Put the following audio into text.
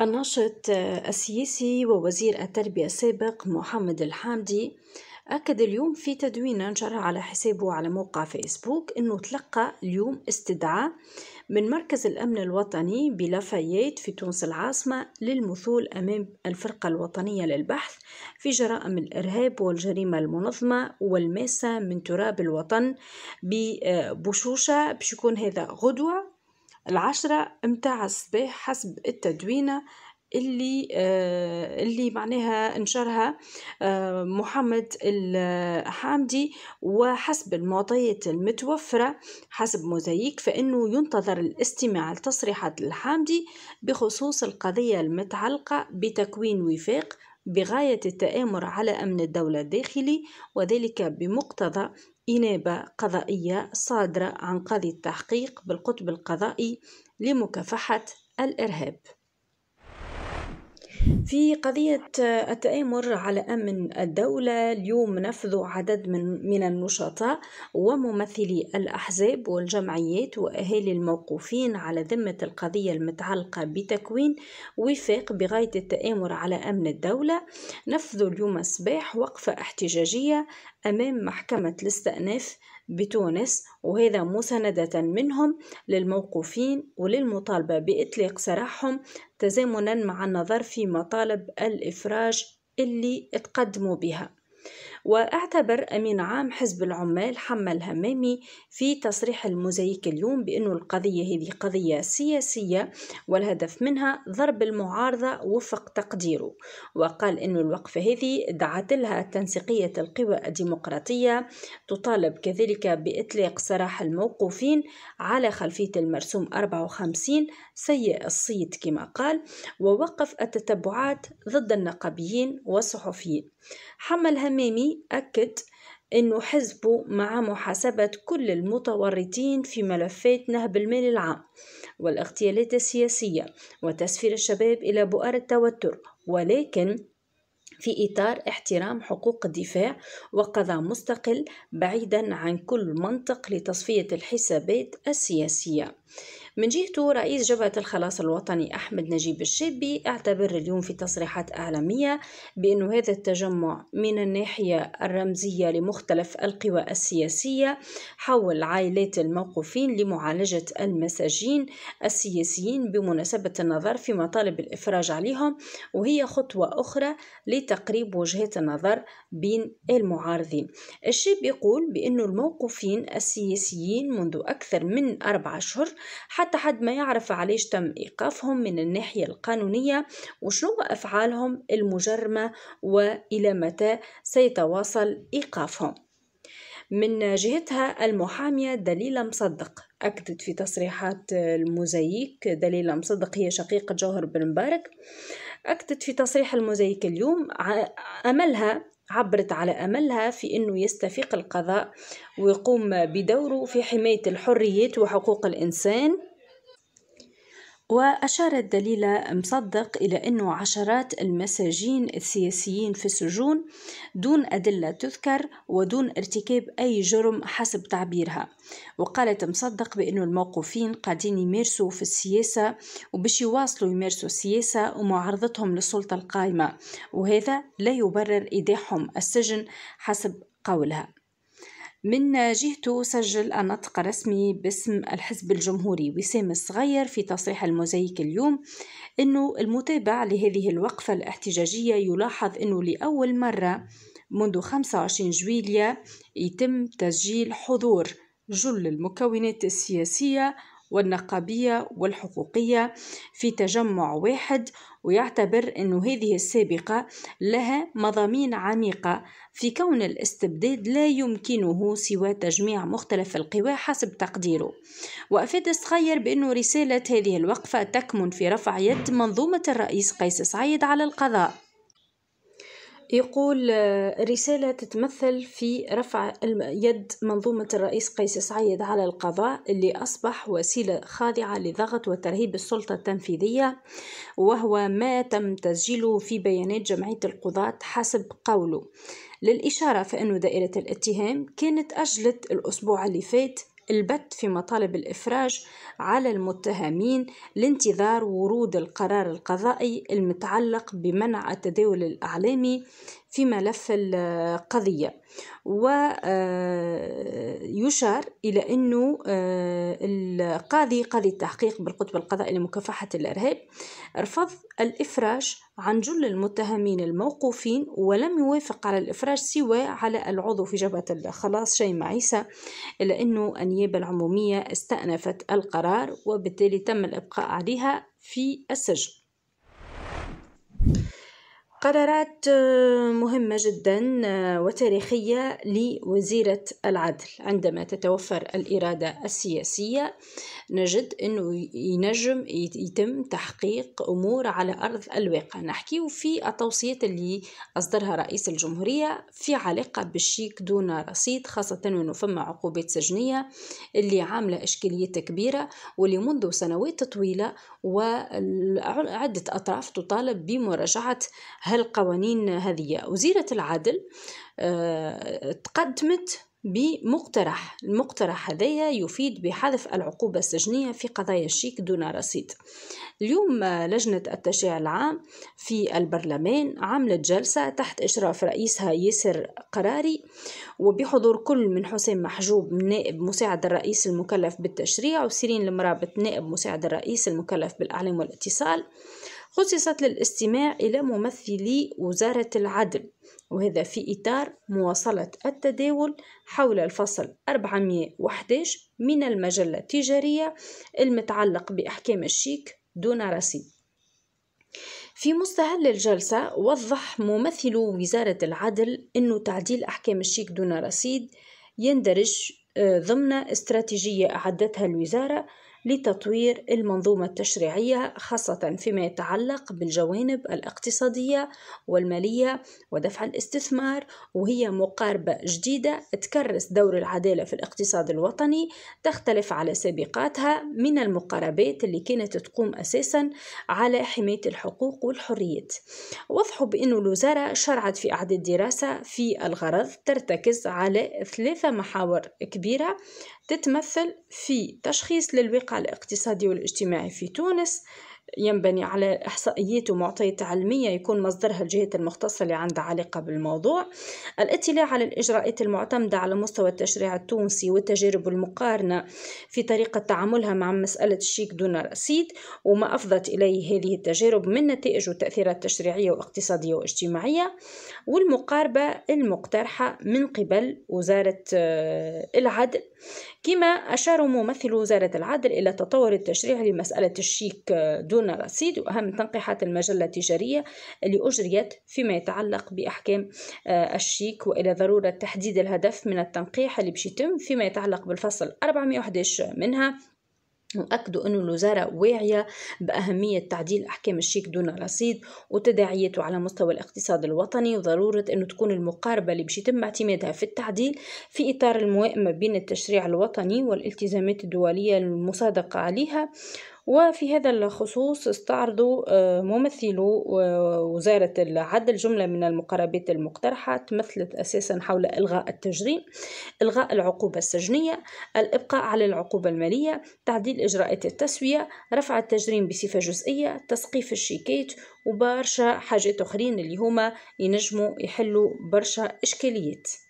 الناشط السياسي ووزير التربية السابق محمد الحامدي أكد اليوم في تدوين نشرها على حسابه على موقع فيسبوك أنه تلقى اليوم استدعاء من مركز الأمن الوطني بلافاييت في تونس العاصمة للمثول أمام الفرقة الوطنية للبحث في جرائم الإرهاب والجريمة المنظمة والماسة من تراب الوطن ببشوشة بشكون يكون هذا غدوة العشرة متاع الصباح حسب التدوينة اللي آه اللي معناها نشرها آه محمد الحامدي وحسب المعطيات المتوفره حسب موزايك فانه ينتظر الاستماع لتصريحات الحامدي بخصوص القضيه المتعلقه بتكوين وفاق بغايه التامر على امن الدوله الداخلي وذلك بمقتضى إنابة قضائية صادرة عن قاضي التحقيق بالقطب القضائي لمكافحة الإرهاب في قضية آه، التآمر على أمن الدولة اليوم نفذوا عدد من, من النشطاء وممثلي الأحزاب والجمعيات وأهالي الموقوفين على ذمة القضية المتعلقة بتكوين وفاق بغاية التآمر على أمن الدولة نفذوا اليوم الصباح وقفة احتجاجية أمام محكمة الاستئناف بتونس وهذا مساندة منهم للموقوفين وللمطالبة بإطلاق سراحهم تزامنا مع النظر في مطالب الإفراج اللي تقدموا بها واعتبر أمين عام حزب العمال حمل الهمامي في تصريح المزيك اليوم بأن القضية هذه قضية سياسية والهدف منها ضرب المعارضة وفق تقديره وقال أن الوقفة هذه دعت لها تنسيقية القوى الديمقراطية تطالب كذلك بإطلاق سراح الموقوفين على خلفية المرسوم 54 سيء الصيت كما قال ووقف التتبعات ضد النقابيين والصحفيين حمل الهمامي أكد أنه حزبه مع محاسبة كل المتورطين في ملفات نهب المال العام والاغتيالات السياسية وتسفير الشباب إلى بؤر التوتر ولكن في إطار احترام حقوق الدفاع وقضاء مستقل بعيدا عن كل منطق لتصفية الحسابات السياسية من جهته رئيس جبهة الخلاص الوطني أحمد نجيب الشابي اعتبر اليوم في تصريحات إعلامية بأن هذا التجمع من الناحية الرمزية لمختلف القوى السياسية حول عائلات الموقوفين لمعالجة المساجين السياسيين بمناسبة النظر في مطالب الإفراج عليهم وهي خطوة أخرى لتقريب وجهات النظر بين المعارضين الشاب يقول بأن الموقوفين السياسيين منذ أكثر من أربع أشهر حتى حد ما يعرف علاش تم إيقافهم من الناحية القانونية وشنو أفعالهم المجرمة وإلى متى سيتواصل إيقافهم من جهتها المحامية دليلة مصدق أكدت في تصريحات الموزايك دليلة مصدق هي شقيقة جوهر بن مبارك أكدت في تصريح الموزايك اليوم أملها عبرت على أملها في أنه يستفيق القضاء ويقوم بدوره في حماية الحريات وحقوق الإنسان وأشارت دليلة مصدق إلى أنه عشرات المساجين السياسيين في السجون دون أدلة تذكر ودون ارتكاب أي جرم حسب تعبيرها وقالت مصدق بأنه الموقوفين قاعدين يمارسوا في السياسة وباش يواصلوا يمارسوا السياسة ومعارضتهم للسلطة القائمة وهذا لا يبرر إيداعهم السجن حسب قولها من جهته سجل النطق الرسمي باسم الحزب الجمهوري وسام الصغير في تصريح الموزايك اليوم أنه المتابع لهذه الوقفة الاحتجاجية يلاحظ أنه لأول مرة منذ 25 جويلية يتم تسجيل حضور جل المكونات السياسية والنقابية والحقوقية في تجمع واحد ويعتبر أن هذه السابقة لها مضامين عميقة في كون الاستبداد لا يمكنه سوى تجميع مختلف القوى حسب تقديره وأفاد صغير بأن رسالة هذه الوقفة تكمن في رفع يد منظومة الرئيس قيس سعيد على القضاء يقول آه، رسالة تتمثل في رفع يد منظومة الرئيس قيس سعيد على القضاء اللي أصبح وسيلة خاضعة لضغط وترهيب السلطة التنفيذية وهو ما تم تسجيله في بيانات جمعية القضاة حسب قوله للإشارة فإن دائرة الاتهام كانت أجلت الأسبوع اللي فات البت في مطالب الإفراج على المتهمين لانتظار ورود القرار القضائي المتعلق بمنع التداول الإعلامي في ملف القضية ويشار آه، إلى أن آه، القاضي قاضي التحقيق بالقطب القضائي لمكافحة الإرهاب رفض الإفراج عن جل المتهمين الموقوفين ولم يوافق على الإفراج سوى على العضو في جبهة الخلاص شيماء عيسى إلا أنه النيابة العمومية استأنفت القرار وبالتالي تم الإبقاء عليها في السجن قرارات آه، مهمة جدا آه، وتاريخية لوزيرة العدل عندما تتوفر الإرادة السياسية نجد أنه ينجم يتم تحقيق أمور على أرض الواقع نحكي في التوصيات اللي أصدرها رئيس الجمهورية في علاقة بالشيك دون رصيد خاصة أنه فما عقوبات سجنية اللي عاملة إشكالية كبيرة واللي منذ سنوات طويلة وعدة أطراف تطالب بمراجعة هالقوانين هذه وزيرة العدل آه، تقدمت بمقترح المقترح هذايا يفيد بحذف العقوبة السجنية في قضايا الشيك دون رصيد اليوم لجنة التشريع العام في البرلمان عملت جلسة تحت إشراف رئيسها ياسر قراري وبحضور كل من حسين محجوب نائب مساعد الرئيس المكلف بالتشريع وسيرين المرابط نائب مساعد الرئيس المكلف بالأعلام والاتصال خصصت للاستماع إلى ممثلي وزارة العدل وهذا في إطار مواصلة التداول حول الفصل 411 من المجلة التجارية المتعلق بأحكام الشيك دون رصيد في مستهل الجلسة وضح ممثل وزارة العدل أن تعديل أحكام الشيك دون رصيد يندرج آه، ضمن استراتيجية أعدتها الوزارة لتطوير المنظومة التشريعية خاصة فيما يتعلق بالجوانب الاقتصادية والمالية ودفع الاستثمار وهي مقاربة جديدة تكرس دور العدالة في الاقتصاد الوطني تختلف على سابقاتها من المقاربات اللي كانت تقوم أساسا على حماية الحقوق والحريات وضحوا بأن الوزارة شرعت في أعداد دراسة في الغرض ترتكز على ثلاثة محاور كبيرة تتمثل في تشخيص للواقع الاقتصادي والاجتماعي في تونس ينبني على إحصائيات ومعطيات علمية يكون مصدرها الجهات المختصة اللي عندها علاقة بالموضوع الاطلاع على الإجراءات المعتمدة على مستوى التشريع التونسي والتجارب المقارنة في طريقة تعاملها مع مسألة الشيك دون رصيد وما أفضت إليه هذه التجارب من نتائج وتأثيرات تشريعية واقتصادية واجتماعية والمقاربة المقترحة من قبل وزارة آه، العدل كما أشار ممثل وزارة العدل إلى تطور التشريع لمسألة الشيك آه، دون دون رصيد وأهم تنقيحات المجلة التجارية اللي أجريت فيما يتعلق بأحكام آه، الشيك وإلى ضرورة تحديد الهدف من التنقيح اللي باش يتم فيما يتعلق بالفصل 411 منها وأكدوا أن الوزارة واعية بأهمية تعديل أحكام الشيك دون رصيد وتداعيته على مستوى الاقتصاد الوطني وضرورة أن تكون المقاربة اللي باش يتم اعتمادها في التعديل في إطار الموائمة بين التشريع الوطني والالتزامات الدولية المصادقة عليها وفي هذا الخصوص استعرضوا آه، ممثلو وزارة العدل جملة من المقربات المقترحة تمثلت أساسا حول إلغاء التجريم إلغاء العقوبة السجنية الإبقاء على العقوبة المالية تعديل إجراءات التسوية رفع التجريم بصفة جزئية تسقيف الشيكات وبرشا حاجات أخرين اللي هما ينجموا يحلوا برشا إشكاليات